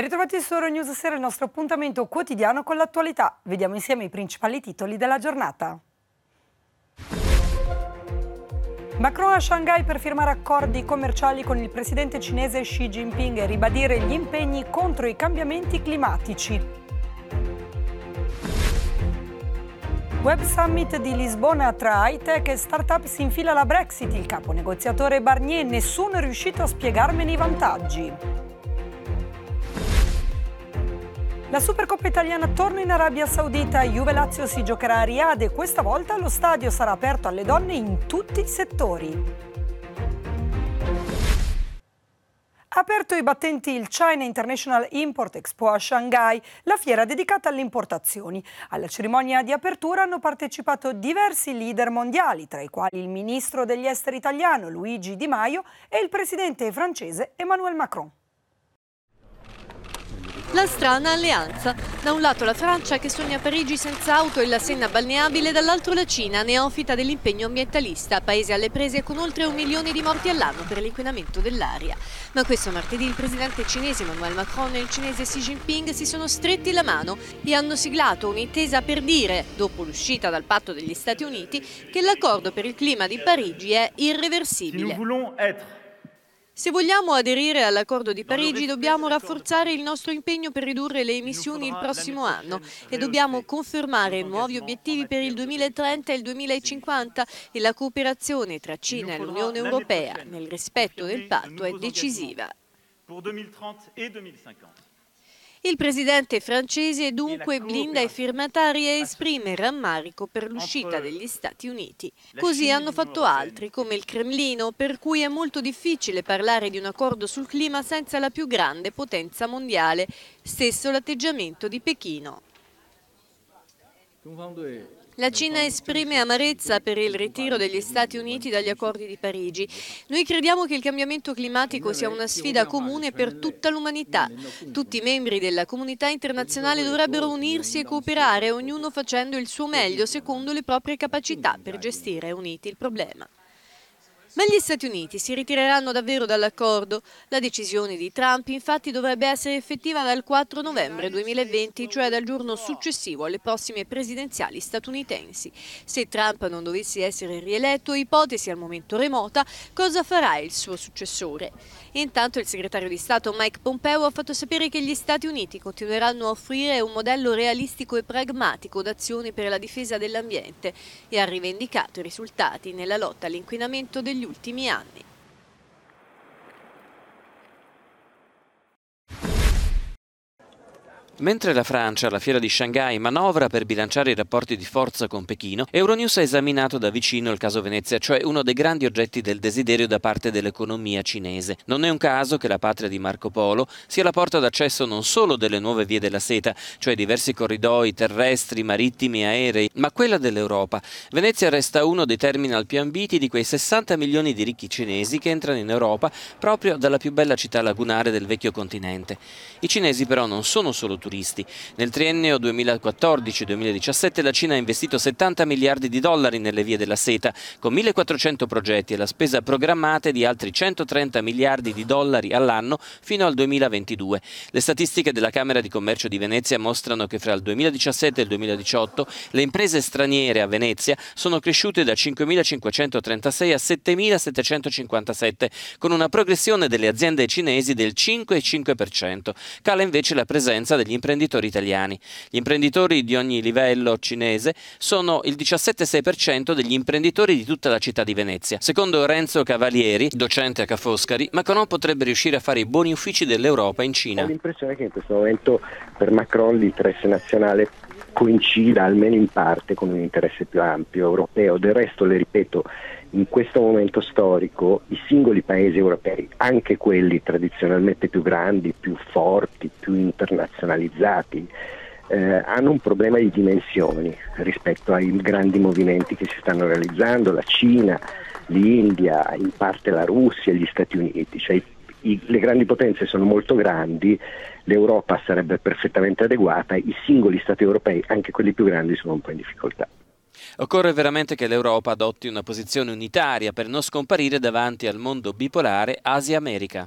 Ben ritrovati su Oro News Sera, il nostro appuntamento quotidiano con l'attualità. Vediamo insieme i principali titoli della giornata. Macron a Shanghai per firmare accordi commerciali con il presidente cinese Xi Jinping e ribadire gli impegni contro i cambiamenti climatici. Web Summit di Lisbona tra high-tech e start-up si infila la Brexit. Il capo negoziatore Barnier nessuno è riuscito a spiegarmene i vantaggi. La Supercoppa italiana torna in Arabia Saudita, Juve Lazio si giocherà a Riyadh e questa volta lo stadio sarà aperto alle donne in tutti i settori. aperto i battenti il China International Import Expo a Shanghai, la fiera dedicata alle importazioni. Alla cerimonia di apertura hanno partecipato diversi leader mondiali, tra i quali il ministro degli esteri italiano Luigi Di Maio e il presidente francese Emmanuel Macron. La strana alleanza. Da un lato la Francia che sogna Parigi senza auto e la Senna balneabile, dall'altro la Cina, neofita dell'impegno ambientalista, paese alle prese con oltre un milione di morti all'anno per l'inquinamento dell'aria. Ma questo martedì il presidente cinese Emmanuel Macron e il cinese Xi Jinping si sono stretti la mano e hanno siglato un'intesa per dire, dopo l'uscita dal patto degli Stati Uniti, che l'accordo per il clima di Parigi è irreversibile. Se vogliamo aderire all'accordo di Parigi dobbiamo rafforzare il nostro impegno per ridurre le emissioni il prossimo anno e dobbiamo confermare nuovi obiettivi per il 2030 e il 2050 e la cooperazione tra Cina e l'Unione Europea nel rispetto del patto è decisiva. Il presidente francese dunque blinda i firmatari e ah, esprime rammarico per l'uscita degli Stati Uniti. Così hanno fatto altri, come il Cremlino, per cui è molto difficile parlare di un accordo sul clima senza la più grande potenza mondiale. Stesso l'atteggiamento di Pechino. La Cina esprime amarezza per il ritiro degli Stati Uniti dagli accordi di Parigi. Noi crediamo che il cambiamento climatico sia una sfida comune per tutta l'umanità. Tutti i membri della comunità internazionale dovrebbero unirsi e cooperare, ognuno facendo il suo meglio secondo le proprie capacità per gestire uniti il problema. Ma gli Stati Uniti si ritireranno davvero dall'accordo? La decisione di Trump infatti dovrebbe essere effettiva dal 4 novembre 2020, cioè dal giorno successivo alle prossime presidenziali statunitensi. Se Trump non dovesse essere rieletto, ipotesi al momento remota, cosa farà il suo successore? Intanto il segretario di Stato Mike Pompeo ha fatto sapere che gli Stati Uniti continueranno a offrire un modello realistico e pragmatico d'azione per la difesa dell'ambiente e ha rivendicato i risultati nella lotta all'inquinamento del negli ultimi anni. Mentre la Francia, alla fiera di Shanghai, manovra per bilanciare i rapporti di forza con Pechino, Euronews ha esaminato da vicino il caso Venezia, cioè uno dei grandi oggetti del desiderio da parte dell'economia cinese. Non è un caso che la patria di Marco Polo sia la porta d'accesso non solo delle nuove vie della seta, cioè diversi corridoi terrestri, marittimi e aerei, ma quella dell'Europa. Venezia resta uno dei terminal più ambiti di quei 60 milioni di ricchi cinesi che entrano in Europa proprio dalla più bella città lagunare del vecchio continente. I cinesi però non sono solo turisti, turisti. Nel triennio 2014-2017 la Cina ha investito 70 miliardi di dollari nelle vie della seta, con 1.400 progetti e la spesa programmata è di altri 130 miliardi di dollari all'anno fino al 2022. Le statistiche della Camera di Commercio di Venezia mostrano che fra il 2017 e il 2018 le imprese straniere a Venezia sono cresciute da 5.536 a 7.757, con una progressione delle aziende cinesi del 5,5%. Cala invece la presenza degli imprenditori italiani. Gli imprenditori di ogni livello cinese sono il 17,6% degli imprenditori di tutta la città di Venezia. Secondo Renzo Cavalieri, docente a Ca' Foscari, Macron potrebbe riuscire a fare i buoni uffici dell'Europa in Cina. Ho l'impressione che in questo momento per Macron l'interesse nazionale coincida almeno in parte con un interesse più ampio europeo. Del resto, le ripeto, in questo momento storico i singoli paesi europei, anche quelli tradizionalmente più grandi, più forti, più internazionalizzati, eh, hanno un problema di dimensioni rispetto ai grandi movimenti che si stanno realizzando, la Cina, l'India, in parte la Russia, gli Stati Uniti, cioè i i, le grandi potenze sono molto grandi, l'Europa sarebbe perfettamente adeguata, i singoli Stati europei, anche quelli più grandi, sono un po' in difficoltà. Occorre veramente che l'Europa adotti una posizione unitaria per non scomparire davanti al mondo bipolare Asia-America.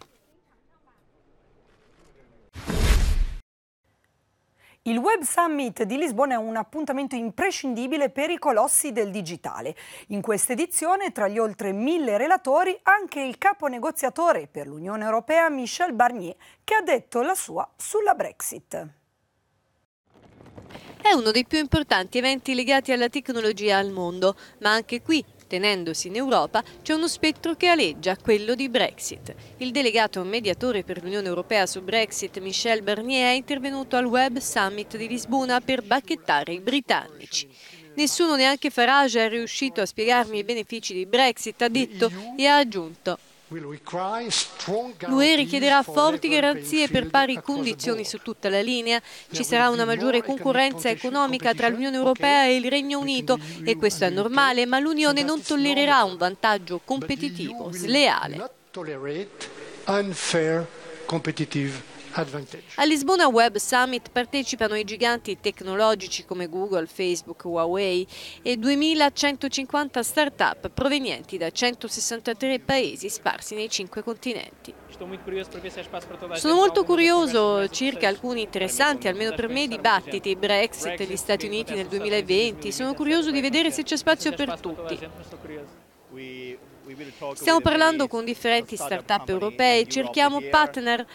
Il Web Summit di Lisbona è un appuntamento imprescindibile per i colossi del digitale. In questa edizione, tra gli oltre mille relatori, anche il capo negoziatore per l'Unione Europea Michel Barnier, che ha detto la sua sulla Brexit. È uno dei più importanti eventi legati alla tecnologia al mondo, ma anche qui tenendosi in Europa, c'è uno spettro che aleggia, quello di Brexit. Il delegato mediatore per l'Unione Europea su Brexit, Michel Barnier, è intervenuto al Web Summit di Lisbona per bacchettare i britannici. Nessuno, neanche Farage, è riuscito a spiegarmi i benefici di Brexit, ha detto e ha aggiunto L'UE richiederà forti garanzie per pari condizioni su tutta la linea, ci sarà una maggiore concorrenza economica tra l'Unione Europea e il Regno Unito e questo è normale, ma l'Unione non tollererà un vantaggio competitivo sleale. A Lisbona Web Summit partecipano i giganti tecnologici come Google, Facebook, Huawei e 2150 start-up provenienti da 163 paesi sparsi nei cinque continenti. Sono molto curioso circa alcuni interessanti, almeno per me, dibattiti, Brexit, e gli Stati Uniti nel 2020, sono curioso di vedere se c'è spazio per tutti. Stiamo parlando con differenti start-up europee, cerchiamo partner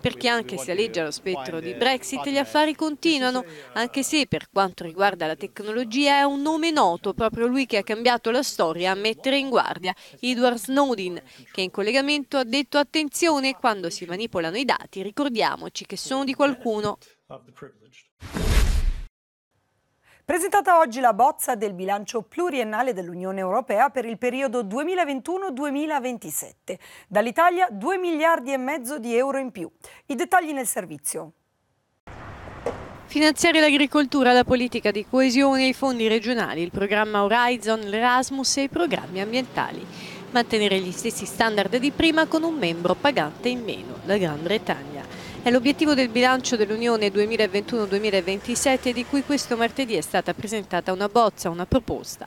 perché anche se alleggia lo spettro di Brexit gli affari continuano, anche se per quanto riguarda la tecnologia è un nome noto, proprio lui che ha cambiato la storia a mettere in guardia Edward Snowden, che in collegamento ha detto attenzione quando si manipolano i dati, ricordiamoci che sono di qualcuno. Presentata oggi la bozza del bilancio pluriennale dell'Unione Europea per il periodo 2021-2027. Dall'Italia 2 miliardi e mezzo di euro in più. I dettagli nel servizio. Finanziare l'agricoltura, la politica di coesione, i fondi regionali, il programma Horizon, l'Erasmus e i programmi ambientali. Mantenere gli stessi standard di prima con un membro pagante in meno, la Gran Bretagna. È l'obiettivo del bilancio dell'Unione 2021-2027 di cui questo martedì è stata presentata una bozza, una proposta.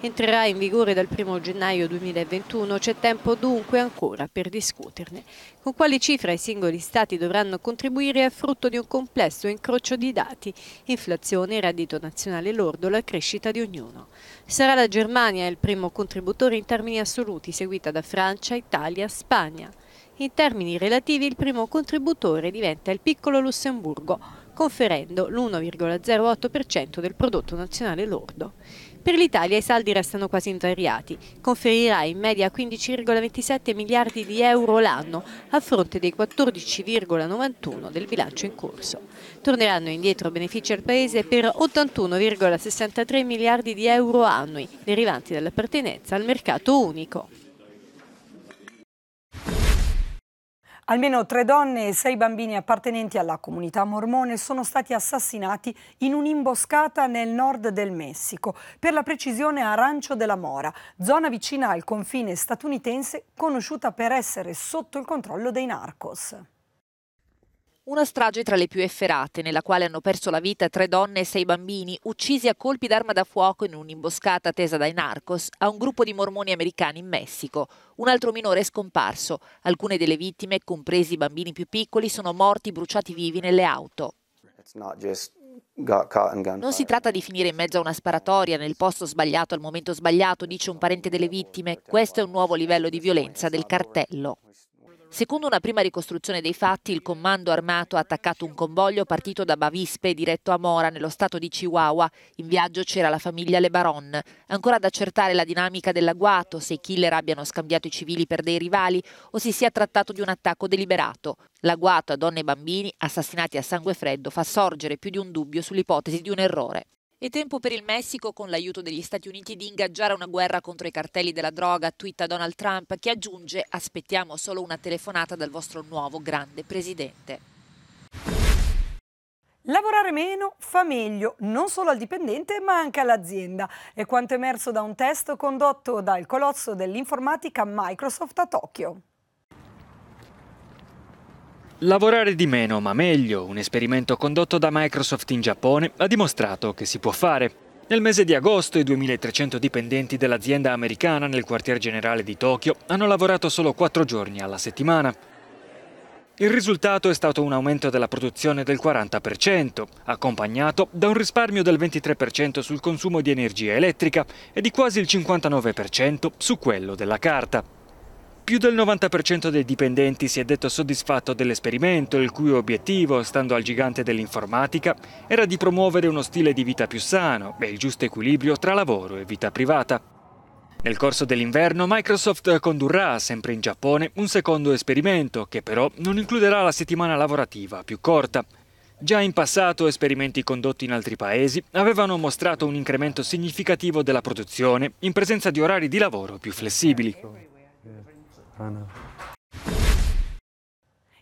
Entrerà in vigore dal 1 gennaio 2021, c'è tempo dunque ancora per discuterne. Con quali cifre i singoli Stati dovranno contribuire è frutto di un complesso incrocio di dati, inflazione, reddito nazionale lordo, la crescita di ognuno. Sarà la Germania il primo contributore in termini assoluti, seguita da Francia, Italia, Spagna. In termini relativi il primo contributore diventa il piccolo Lussemburgo, conferendo l'1,08% del prodotto nazionale lordo. Per l'Italia i saldi restano quasi invariati, conferirà in media 15,27 miliardi di euro l'anno a fronte dei 14,91 del bilancio in corso. Torneranno indietro benefici al Paese per 81,63 miliardi di euro annui derivanti dall'appartenenza al mercato unico. Almeno tre donne e sei bambini appartenenti alla comunità mormone sono stati assassinati in un'imboscata nel nord del Messico, per la precisione a Rancho della Mora, zona vicina al confine statunitense conosciuta per essere sotto il controllo dei narcos. Una strage tra le più efferate, nella quale hanno perso la vita tre donne e sei bambini, uccisi a colpi d'arma da fuoco in un'imboscata tesa dai narcos a un gruppo di mormoni americani in Messico. Un altro minore è scomparso. Alcune delle vittime, compresi i bambini più piccoli, sono morti bruciati vivi nelle auto. Non si tratta di finire in mezzo a una sparatoria nel posto sbagliato al momento sbagliato, dice un parente delle vittime. Questo è un nuovo livello di violenza del cartello. Secondo una prima ricostruzione dei fatti, il comando armato ha attaccato un convoglio partito da Bavispe diretto a Mora, nello stato di Chihuahua. In viaggio c'era la famiglia Le Baron. Ancora ad accertare la dinamica dell'agguato, se i killer abbiano scambiato i civili per dei rivali o si sia trattato di un attacco deliberato. L'agguato a donne e bambini assassinati a sangue freddo fa sorgere più di un dubbio sull'ipotesi di un errore. È tempo per il Messico, con l'aiuto degli Stati Uniti, di ingaggiare una guerra contro i cartelli della droga, twitta Donald Trump, che aggiunge aspettiamo solo una telefonata dal vostro nuovo grande presidente. Lavorare meno fa meglio non solo al dipendente ma anche all'azienda. È quanto emerso da un test condotto dal colosso dell'informatica Microsoft a Tokyo. Lavorare di meno, ma meglio, un esperimento condotto da Microsoft in Giappone ha dimostrato che si può fare. Nel mese di agosto i 2.300 dipendenti dell'azienda americana nel quartier generale di Tokyo hanno lavorato solo 4 giorni alla settimana. Il risultato è stato un aumento della produzione del 40%, accompagnato da un risparmio del 23% sul consumo di energia elettrica e di quasi il 59% su quello della carta. Più del 90% dei dipendenti si è detto soddisfatto dell'esperimento, il cui obiettivo, stando al gigante dell'informatica, era di promuovere uno stile di vita più sano e il giusto equilibrio tra lavoro e vita privata. Nel corso dell'inverno Microsoft condurrà, sempre in Giappone, un secondo esperimento, che però non includerà la settimana lavorativa più corta. Già in passato esperimenti condotti in altri paesi avevano mostrato un incremento significativo della produzione in presenza di orari di lavoro più flessibili.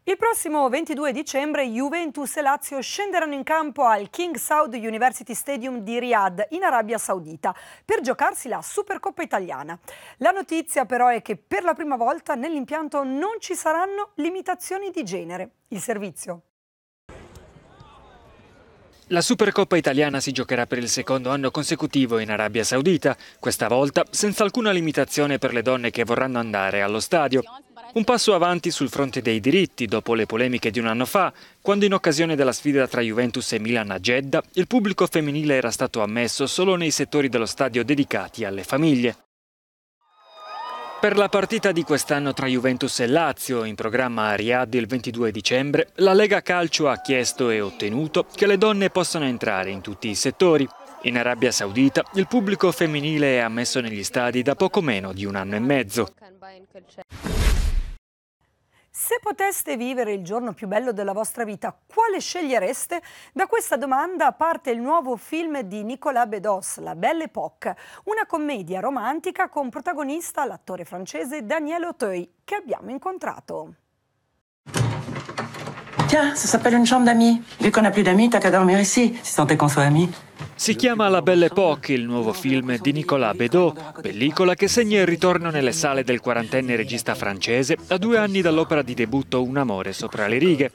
Il prossimo 22 dicembre Juventus e Lazio scenderanno in campo al King Saud University Stadium di Riyadh in Arabia Saudita per giocarsi la Supercoppa italiana. La notizia però è che per la prima volta nell'impianto non ci saranno limitazioni di genere. Il servizio la Supercoppa italiana si giocherà per il secondo anno consecutivo in Arabia Saudita, questa volta senza alcuna limitazione per le donne che vorranno andare allo stadio. Un passo avanti sul fronte dei diritti dopo le polemiche di un anno fa, quando in occasione della sfida tra Juventus e Milan a Jeddah, il pubblico femminile era stato ammesso solo nei settori dello stadio dedicati alle famiglie. Per la partita di quest'anno tra Juventus e Lazio, in programma a Riyadh il 22 dicembre, la Lega Calcio ha chiesto e ottenuto che le donne possano entrare in tutti i settori. In Arabia Saudita il pubblico femminile è ammesso negli stadi da poco meno di un anno e mezzo. Se poteste vivere il giorno più bello della vostra vita, quale scegliereste? Da questa domanda parte il nuovo film di Nicolas Bedos, La Belle Époque, una commedia romantica con protagonista l'attore francese Daniel Auteuil, che abbiamo incontrato. Tiens, ça s'appelle une chambre d'amis. Vu qu'on n'a plus d'amis, t'as qu'à dormir ici, si tant est qu'on soit amis. Si chiama La Belle Époque, il nuovo film di Nicolas Bedeau, pellicola che segna il ritorno nelle sale del quarantenne regista francese a due anni dall'opera di debutto Un amore sopra le righe.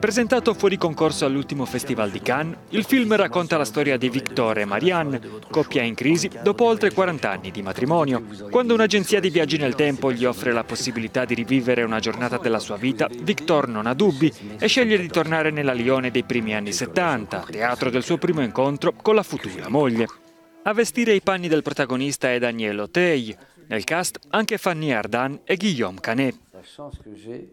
Presentato fuori concorso all'ultimo Festival di Cannes, il film racconta la storia di Victor e Marianne, coppia in crisi dopo oltre 40 anni di matrimonio. Quando un'agenzia di viaggi nel tempo gli offre la possibilità di rivivere una giornata della sua vita, Victor non ha dubbi e sceglie di tornare nella Lione dei primi anni 70, teatro del suo primo incontro con la futura moglie. A vestire i panni del protagonista è Daniel Otey, nel cast anche Fanny Ardan e Guillaume Canet. Euh,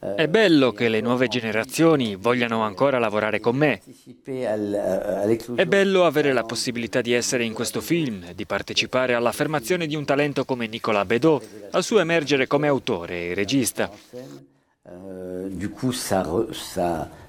euh, è bello che le nuove generazioni vogliano ancora lavorare con me. È bello avere la possibilità di essere in questo film, di partecipare all'affermazione di un talento come Nicolas Bedot, al suo emergere come autore e regista. Euh, du coup, ça,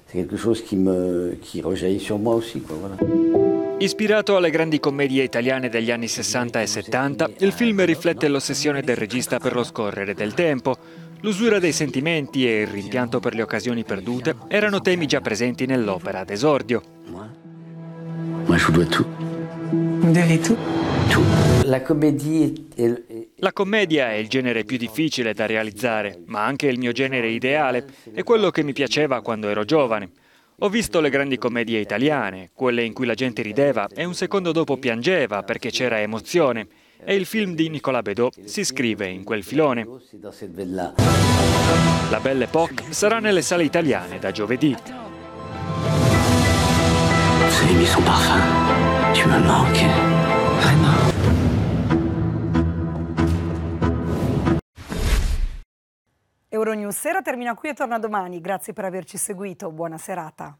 c'est quelque chose qui, me, qui rejaillit sur moi aussi. Quoi, voilà. Ispirato alle grandi commedie italiane degli anni 60 e 70, il film riflette l'ossessione del regista per lo scorrere del tempo. L'usura dei sentimenti e il rimpianto per le occasioni perdute erano temi già presenti nell'opera d'esordio. Moi, je vous Vous dois tout. tout. Tout. devez La comédie la commedia è il genere più difficile da realizzare, ma anche il mio genere ideale, e quello che mi piaceva quando ero giovane. Ho visto le grandi commedie italiane, quelle in cui la gente rideva e un secondo dopo piangeva perché c'era emozione. E il film di Nicolas Bedot si scrive in quel filone. La Belle Époque sarà nelle sale italiane da giovedì. Vous aimez son parfum Tu me manques. Vraiment. News Sera termina qui e torna domani. Grazie per averci seguito. Buona serata.